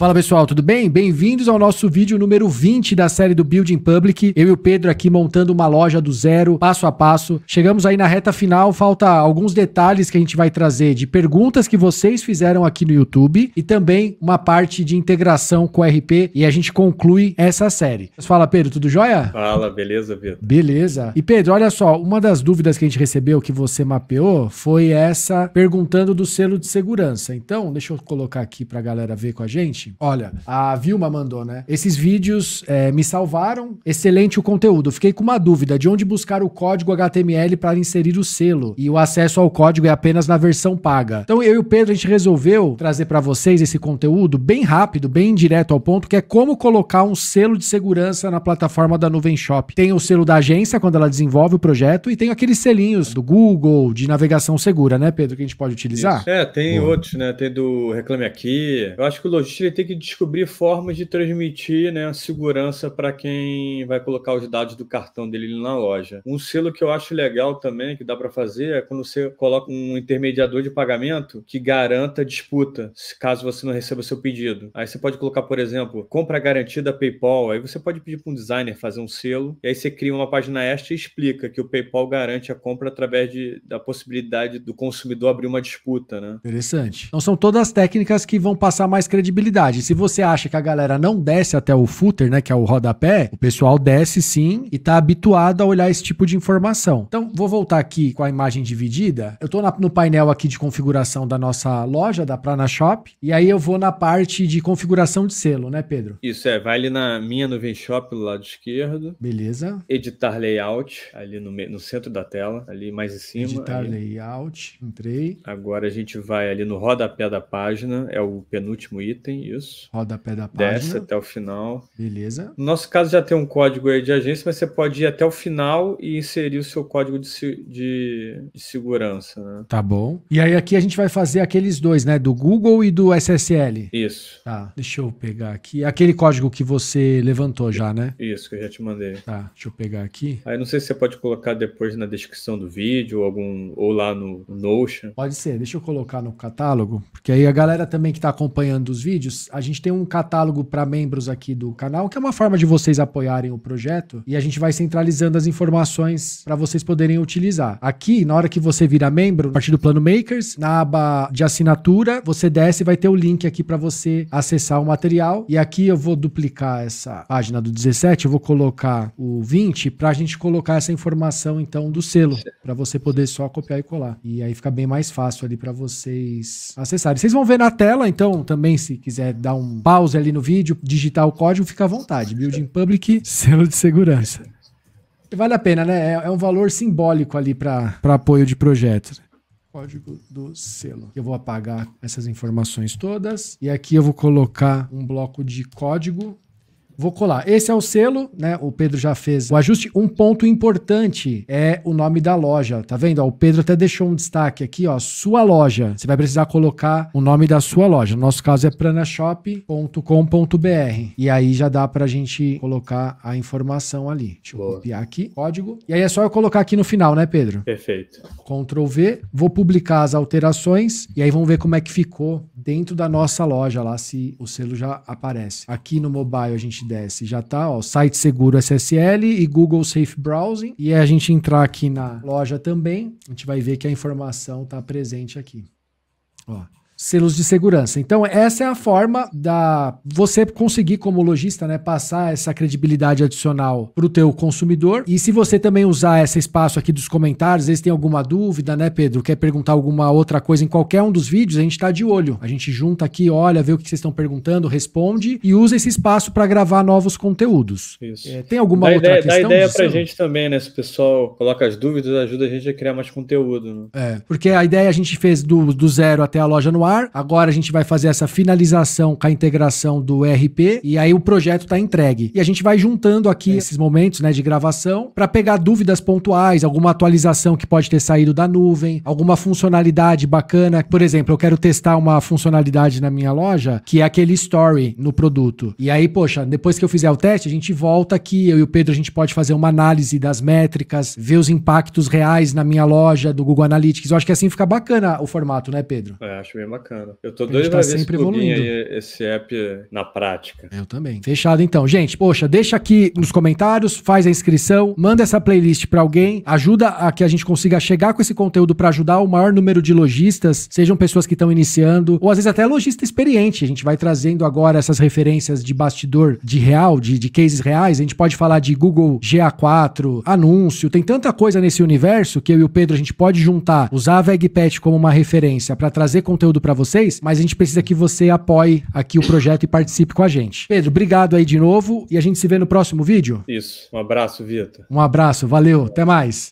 Fala pessoal, tudo bem? Bem-vindos ao nosso vídeo número 20 da série do Building Public. Eu e o Pedro aqui montando uma loja do zero, passo a passo. Chegamos aí na reta final, falta alguns detalhes que a gente vai trazer de perguntas que vocês fizeram aqui no YouTube e também uma parte de integração com o RP e a gente conclui essa série. Fala Pedro, tudo jóia? Fala, beleza, Pedro. Beleza. E Pedro, olha só, uma das dúvidas que a gente recebeu que você mapeou foi essa perguntando do selo de segurança. Então, deixa eu colocar aqui pra galera ver com a gente olha, a Vilma mandou, né? Esses vídeos é, me salvaram. Excelente o conteúdo. Fiquei com uma dúvida de onde buscar o código HTML para inserir o selo. E o acesso ao código é apenas na versão paga. Então eu e o Pedro, a gente resolveu trazer para vocês esse conteúdo bem rápido, bem direto ao ponto, que é como colocar um selo de segurança na plataforma da Nuvem Shop. Tem o selo da agência quando ela desenvolve o projeto e tem aqueles selinhos do Google, de navegação segura, né, Pedro, que a gente pode utilizar. Isso. É, tem outros, né? Tem do Reclame Aqui. Eu acho que o Logistry ter que descobrir formas de transmitir né, segurança para quem vai colocar os dados do cartão dele na loja. Um selo que eu acho legal também, que dá para fazer, é quando você coloca um intermediador de pagamento que garanta disputa, caso você não receba seu pedido. Aí você pode colocar, por exemplo, compra garantida PayPal. Aí você pode pedir para um designer fazer um selo, e aí você cria uma página extra e explica que o PayPal garante a compra através de, da possibilidade do consumidor abrir uma disputa. Né? Interessante. Então são todas técnicas que vão passar mais credibilidade se você acha que a galera não desce até o footer, né, que é o rodapé, o pessoal desce sim e tá habituado a olhar esse tipo de informação. Então, vou voltar aqui com a imagem dividida. Eu tô na, no painel aqui de configuração da nossa loja, da Prana Shop, e aí eu vou na parte de configuração de selo, né, Pedro? Isso é, vai ali na minha nuvem shop do lado esquerdo. Beleza. Editar layout, ali no, no centro da tela, ali mais em cima. Editar ali. layout, entrei. Agora a gente vai ali no rodapé da página, é o penúltimo item, isso. pé da página. Desce até o final. Beleza. No nosso caso já tem um código aí de agência, mas você pode ir até o final e inserir o seu código de, de, de segurança. Né? Tá bom. E aí aqui a gente vai fazer aqueles dois, né? Do Google e do SSL. Isso. Tá, deixa eu pegar aqui. Aquele código que você levantou já, né? Isso, que eu já te mandei. Tá, deixa eu pegar aqui. Aí não sei se você pode colocar depois na descrição do vídeo, algum ou lá no Notion. Pode ser, deixa eu colocar no catálogo, porque aí a galera também que está acompanhando os vídeos a gente tem um catálogo para membros aqui do canal, que é uma forma de vocês apoiarem o projeto e a gente vai centralizando as informações para vocês poderem utilizar. Aqui, na hora que você vira membro, a partir do plano Makers, na aba de assinatura, você desce e vai ter o link aqui para você acessar o material. E aqui eu vou duplicar essa página do 17, eu vou colocar o 20 para a gente colocar essa informação então do selo, para você poder só copiar e colar. E aí fica bem mais fácil ali para vocês acessarem. Vocês vão ver na tela então também se quiser né, dar um pause ali no vídeo, digitar o código, fica à vontade. Building Public, selo de segurança. Vale a pena, né? É, é um valor simbólico ali para apoio de projetos código do selo. Eu vou apagar essas informações todas e aqui eu vou colocar um bloco de código vou colar. Esse é o selo, né? O Pedro já fez o ajuste. Um ponto importante é o nome da loja, tá vendo? Ó, o Pedro até deixou um destaque aqui, ó, sua loja. Você vai precisar colocar o nome da sua loja. No nosso caso é pranashop.com.br. E aí já dá pra gente colocar a informação ali. Deixa eu copiar aqui, código. E aí é só eu colocar aqui no final, né, Pedro? Perfeito. Ctrl V, vou publicar as alterações e aí vamos ver como é que ficou dentro da nossa loja lá se o selo já aparece. Aqui no mobile a gente já tá, ó, site seguro SSL e Google Safe Browsing. E é a gente entrar aqui na loja também, a gente vai ver que a informação está presente aqui. Ó, selos de segurança. Então, essa é a forma da você conseguir, como lojista, né, passar essa credibilidade adicional para o teu consumidor. E se você também usar esse espaço aqui dos comentários, às vezes tem alguma dúvida, né, Pedro? Quer perguntar alguma outra coisa em qualquer um dos vídeos, a gente está de olho. A gente junta aqui, olha, vê o que vocês estão perguntando, responde e usa esse espaço para gravar novos conteúdos. Isso. É, tem alguma dá outra ideia, questão? Dá ideia para a gente também, né? Se o pessoal coloca as dúvidas, ajuda a gente a criar mais conteúdo. Né? É, porque a ideia a gente fez do, do zero até a loja no ar, ar. Agora a gente vai fazer essa finalização com a integração do RP e aí o projeto está entregue. E a gente vai juntando aqui é. esses momentos né, de gravação para pegar dúvidas pontuais, alguma atualização que pode ter saído da nuvem, alguma funcionalidade bacana. Por exemplo, eu quero testar uma funcionalidade na minha loja que é aquele story no produto. E aí, poxa, depois que eu fizer o teste, a gente volta aqui, eu e o Pedro, a gente pode fazer uma análise das métricas, ver os impactos reais na minha loja do Google Analytics. Eu acho que assim fica bacana o formato, né, Pedro? É, acho bem bacana bacana. Eu tô doido tá pra ver esse Aí, esse app na prática. Eu também. Fechado então. Gente, poxa, deixa aqui nos comentários, faz a inscrição, manda essa playlist para alguém, ajuda a que a gente consiga chegar com esse conteúdo para ajudar o maior número de lojistas, sejam pessoas que estão iniciando, ou às vezes até lojista experiente. A gente vai trazendo agora essas referências de bastidor de real, de, de cases reais. A gente pode falar de Google GA4, anúncio, tem tanta coisa nesse universo que eu e o Pedro a gente pode juntar, usar a VegPet como uma referência para trazer conteúdo para para vocês, mas a gente precisa que você apoie aqui o projeto e participe com a gente. Pedro, obrigado aí de novo e a gente se vê no próximo vídeo. Isso. Um abraço, Vitor. Um abraço, valeu, até mais.